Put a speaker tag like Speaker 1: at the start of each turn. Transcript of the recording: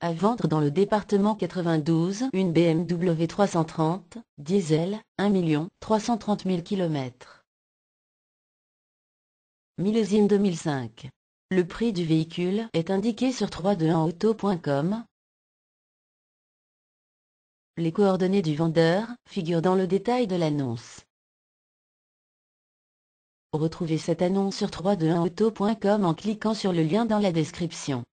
Speaker 1: À vendre dans le département 92 une BMW 330, diesel, 1 330 000 km. Millésime 2005. Le prix du véhicule est indiqué sur 321auto.com. Les coordonnées du vendeur figurent dans le détail de l'annonce. Retrouvez cette annonce sur 321auto.com en cliquant sur le lien dans la description.